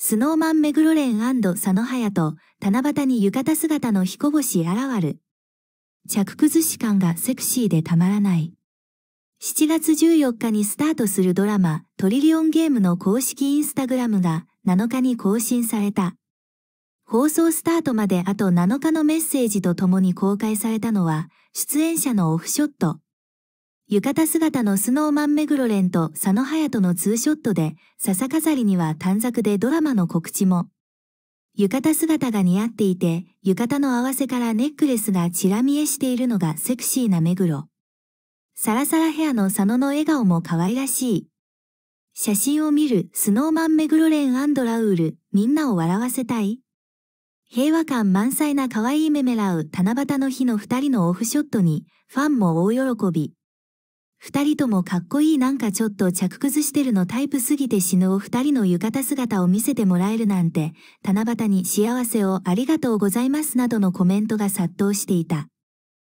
スノーマン・メグロレン佐野隼と七夕に浴衣姿の彦星あらわる。着崩し感がセクシーでたまらない。7月14日にスタートするドラマトリリオンゲームの公式インスタグラムが7日に更新された。放送スタートまであと7日のメッセージとともに公開されたのは出演者のオフショット。浴衣姿のスノーマン目黒蓮と佐野隼人のツーショットで、笹飾りには短冊でドラマの告知も。浴衣姿が似合っていて、浴衣の合わせからネックレスがチら見えしているのがセクシーな目黒。サラサラヘアの佐野の笑顔も可愛らしい。写真を見るスノーマン目黒蓮ラウール、みんなを笑わせたい平和感満載な可愛いメメラウ七夕の日の二人のオフショットに、ファンも大喜び。二人ともかっこいいなんかちょっと着崩してるのタイプすぎて死ぬお二人の浴衣姿を見せてもらえるなんて、七夕に幸せをありがとうございますなどのコメントが殺到していた。